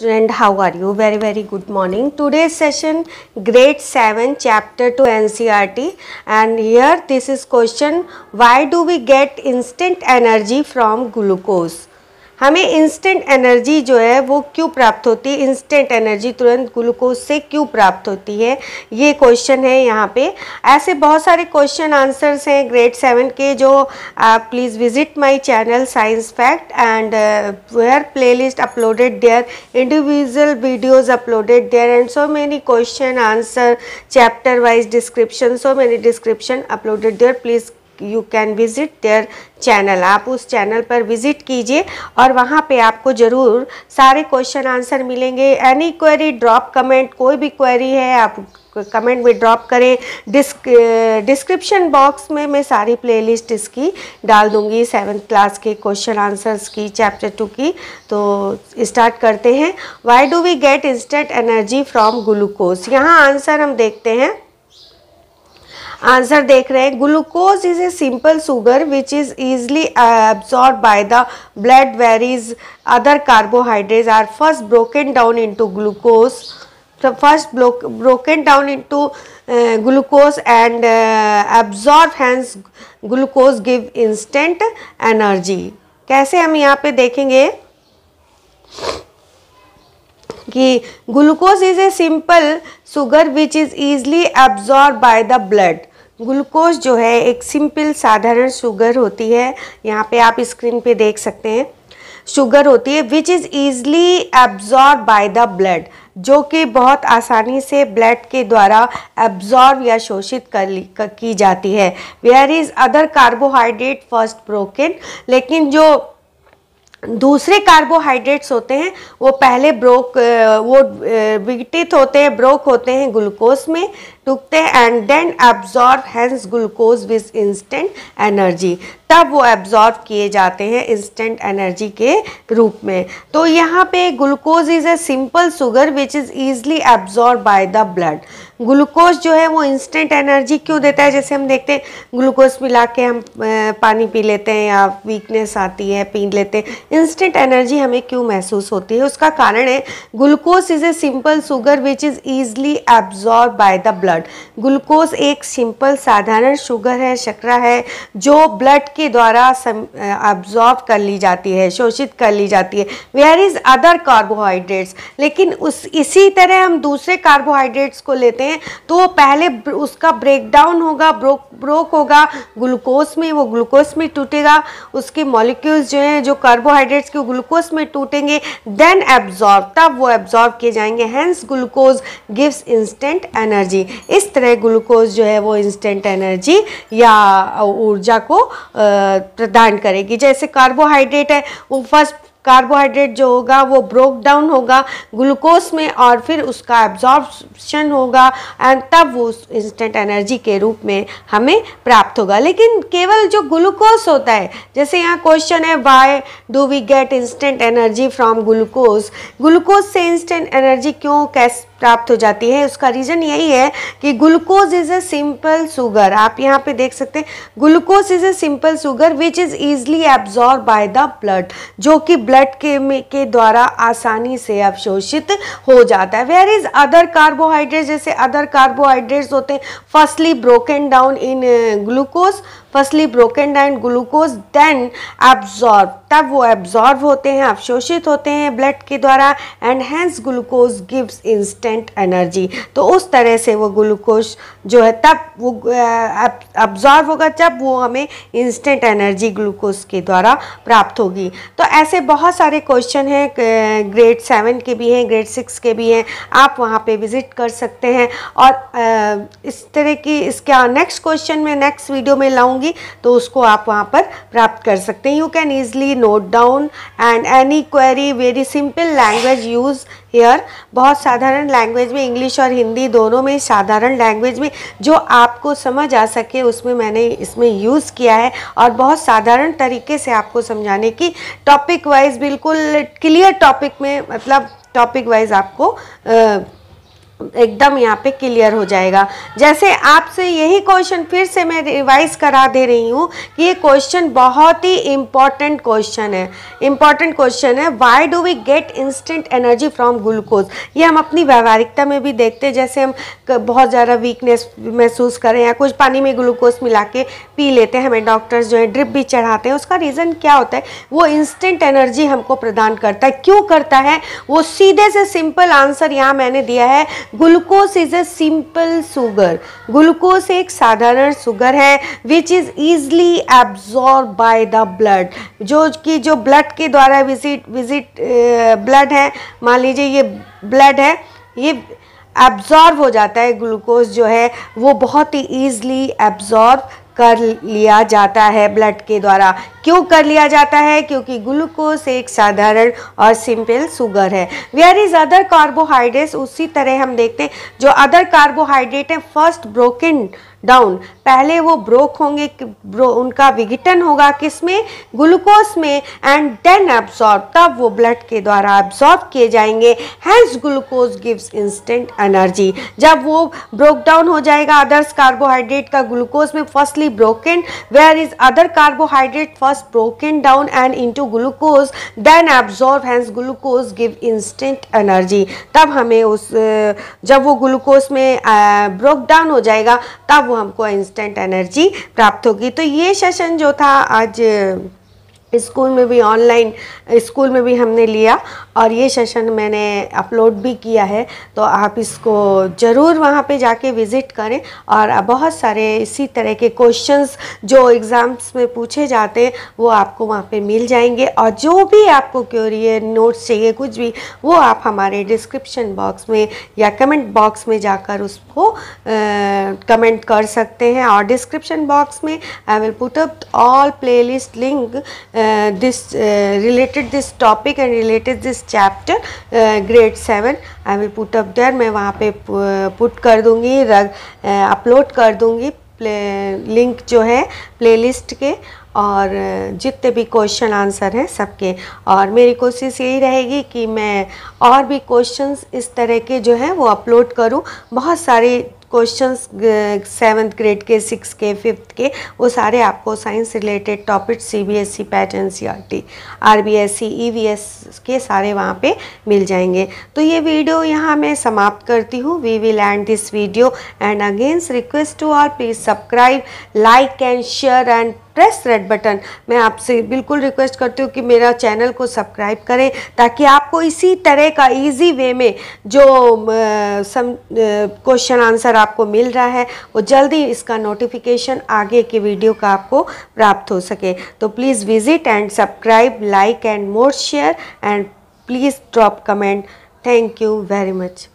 Student, how are you? Very, very good morning. Today's session, grade 7, chapter 2 NCRT. And here, this is question, why do we get instant energy from glucose? हमें instant energy जो है वो क्यों प्राप्त होती है instant energy तुरंत glucose से क्यों प्राप्त होती है ये क्वेश्चन है यहाँ पे ऐसे बहुत सारे क्वेश्चन आंसर्स हैं ग्रेड सेवन के जो आप please visit my channel science fact and where playlist uploaded there individual videos uploaded there and so many question answer chapter wise description so many description uploaded there please you can visit their channel आप उस channel पर visit कीजिए और वहाँ पे आपको ज़रूर सारे क्वेश्चन आंसर मिलेंगे एनी क्वेरी ड्रॉप कमेंट कोई भी क्वेरी है आप कमेंट में ड्रॉप करें डिस्क डिस्क्रिप्शन बॉक्स में मैं सारी प्लेलिस्ट इसकी डाल दूंगी सेवन्थ क्लास के क्वेश्चन आंसर्स की चैप्टर टू की तो स्टार्ट करते हैं why do we get instant energy from glucose यहाँ आंसर हम देखते हैं आंसर देख रहे हैं glucose is a simple sugar which is easily absorb by the blood whereas other carbohydrate are first broken down into glucose first broken down down glucose and absorb hence glucose give instant energy कैसे हम यहाँ पे देखेंगे कि glucose is a simple sugar which is easily absorb by the blood glucose जो है एक simple साधारण शुगर होती है यहाँ पे आप स्क्रीन पे देख सकते हैं शुगर होती है which is easily absorb by the blood जो कि बहुत आसानी से ब्लड के द्वारा एब्जॉर्ब या शोषित कर, कर की जाती है where is other carbohydrate first broken लेकिन जो दूसरे कार्बोहाइड्रेट्स होते हैं वो पहले ब्रोक वो विघटित होते हैं ब्रोक होते हैं ग्लूकोज में टूकते हैं and then absorb hence glucose with instant energy तब वो एब्जॉर्ब किए जाते हैं इंस्टेंट एनर्जी के रूप में तो यहाँ पे glucose is a simple sugar which is easily absorb by the blood glucose जो है वो इंस्टेंट एनर्जी क्यों देता है जैसे हम देखते हैं ग्लूकोज मिला के हम पानी पी लेते हैं या वीकनेस आती है पी लेते हैं इंस्टेंट एनर्जी हमें क्यों महसूस होती है उसका कारण है glucose is a simple sugar which is easily absorb by the blood blood glucose एक सिंपल साधारण शुगर है शक्रा है जो ब्लड के द्वारा अब्जॉर्ब कर ली जाती है शोषित कर ली जाती है वेयर इज़ अदर कार्बोहाइड्रेट्स लेकिन उस इसी तरह हम दूसरे कार्बोहाइड्रेट्स को लेते हैं तो पहले उसका ब्रेकडाउन होगा ब्रोक ब्रोक होगा ग्लूकोज में वो ग्लूकोज में टूटेगा उसके मॉलिक्यूल्स जो हैं जो कार्बोहाइड्रेट्स के ग्लूकोज में टूटेंगे देन एब्जॉर्ब तब वो एब्जॉर्ब किए जाएंगे hence glucose gives instant energy इस तरह ग्लूकोज जो है वो इंस्टेंट एनर्जी या ऊर्जा को प्रदान करेगी जैसे कार्बोहाइड्रेट है वो फर्स्ट कार्बोहाइड्रेट जो होगा वो ब्रोक डाउन होगा ग्लूकोज में और फिर उसका एब्जॉर्प्शन होगा एंड तब वो इंस्टेंट एनर्जी के रूप में हमें प्राप्त होगा लेकिन केवल जो ग्लूकोज होता है जैसे यहाँ क्वेश्चन है why do we get instant energy from glucose glucose से इंस्टेंट एनर्जी क्यों कैस प्राप्त हो जाती है उसका रीज़न यही है कि glucose is a simple sugar आप यहाँ पे देख सकते हैं glucose is a simple sugar which is easily absorb by the blood जो कि ब्लड के के द्वारा आसानी से अवशोषित हो जाता है वेयर इज़ अदर कार्बोहाइड्रेट जैसे अदर कार्बोहाइड्रेट्स होते हैं firstly broken down in glucose firstly broken down glucose then absorb तब वो एब्जॉर्ब होते हैं अवशोषित होते हैं ब्लड के द्वारा and hence glucose gives instant energy तो उस तरह से वो ग्लूकोज जो है तब वो एब्जॉर्ब होगा जब वो हमें इंस्टेंट एनर्जी ग्लूकोज के द्वारा प्राप्त होगी तो ऐसे बहुत सारे क्वेश्चन हैं ग्रेड सेवन के भी हैं ग्रेड सिक्स के भी हैं आप वहाँ पर विज़िट कर सकते हैं और इस तरह की इसका नेक्स्ट क्वेश्चन मैं नेक्स्ट वीडियो में लाऊंगी होगी तो उसको आप वहाँ पर प्राप्त कर सकते हैं you can easily note down and any query very simple language use here बहुत साधारण लैंग्वेज में इंग्लिश और हिंदी दोनों में साधारण लैंग्वेज में जो आपको समझ आ सके उसमें मैंने इसमें यूज़ किया है और बहुत साधारण तरीके से आपको समझाने की टॉपिक वाइज बिल्कुल क्लियर टॉपिक में मतलब टॉपिक वाइज आपको आ, एकदम यहाँ पे क्लियर हो जाएगा जैसे आपसे यही क्वेश्चन फिर से मैं रिवाइज करा दे रही हूँ कि ये क्वेश्चन बहुत ही इम्पॉर्टेंट क्वेश्चन है इम्पॉर्टेंट क्वेश्चन है why do we get instant energy from glucose ये हम अपनी व्यवहारिकता में भी देखते हैं जैसे हम बहुत ज़्यादा वीकनेस महसूस करें या कुछ पानी में ग्लूकोज मिला के पी लेते हैं हमें डॉक्टर्स जो है ड्रिप भी चढ़ाते हैं उसका रीज़न क्या होता है वो इंस्टेंट एनर्जी हमको प्रदान करता है क्यों करता है वो सीधे से सिंपल आंसर यहाँ मैंने दिया है glucose is a simple sugar glucose एक साधारण सुगर है which is easily absorb by the blood जो कि जो ब्लड के द्वारा विजिट विजिट ब्लड है मान लीजिए ये ब्लड है ये एब्जॉर्ब हो जाता है ग्लूकोज जो है वो बहुत ही ईजली एब्जॉर्ब कर लिया जाता है ब्लड के द्वारा क्यों कर लिया जाता है क्योंकि ग्लूकोज एक साधारण और सिंपल शुगर है वेयर इज अदर कार्बोहाइड्रेट्स उसी तरह हम देखते हैं जो अदर कार्बोहाइड्रेट है फर्स्ट ब्रोकन डाउन पहले वो ब्रोक होंगे ब्रो, उनका विघटन होगा किस में ग्लूकोज में एंड देन एब्जॉर्ब तब वो ब्लड के द्वारा एब्जॉर्ब किए जाएंगे hence glucose gives instant energy जब वो ब्रोक डाउन हो जाएगा अदर्स कार्बोहाइड्रेट का ग्लूकोज में firstly broken where is other carbohydrate first broken down and into glucose then absorb hence glucose give instant energy तब हमें उस जब वो ग्लूकोज में ब्रोक डाउन हो जाएगा तब वो हमको इंस्टेंट एनर्जी प्राप्त होगी तो ये सेशन जो था आज स्कूल में भी ऑनलाइन स्कूल में भी हमने लिया और ये सेशन मैंने अपलोड भी किया है तो आप इसको ज़रूर वहाँ पे जाके विज़िट करें और बहुत सारे इसी तरह के क्वेश्चंस जो एग्ज़ाम्स में पूछे जाते हैं वो आपको वहाँ पे मिल जाएंगे और जो भी आपको क्योरी है नोट्स चाहिए कुछ भी वो आप हमारे डिस्क्रिप्शन बॉक्स में या कमेंट बॉक्स में जाकर उसको आ, कमेंट कर सकते हैं और डिस्क्रिप्शन बॉक्स में I will put up all play link this related this topic and related this chapter grade seven I will put up there मैं वहाँ पे पुट uh, कर दूँगी अपलोड uh, कर दूँगी लिंक जो है प्लेलिस्ट के और uh, जितने भी क्वेश्चन आंसर हैं सबके और मेरी कोशिश यही रहेगी कि मैं और भी क्वेश्चंस इस तरह के जो हैं वो अपलोड करूं बहुत सारे क्वेश्चंस सेवन्थ ग्रेड के सिक्स के फिफ्थ के वो सारे आपको science related topic C B S E pattern C R T R B S C E V S के सारे वहाँ पे मिल जाएंगे तो ये वीडियो यहाँ मैं समाप्त करती हूँ we will end this video and against request to all please subscribe like and share and press red button मैं आपसे बिल्कुल रिक्वेस्ट करती हूँ कि मेरा चैनल को सब्सक्राइब करें ताकि आपको इसी तरह का इजी वे में जो क्वेश्चन uh, आंसर आपको मिल रहा है वो जल्दी इसका नोटिफिकेशन आगे के वीडियो का आपको प्राप्त हो सके तो please visit and subscribe like and more share and please drop comment thank you very much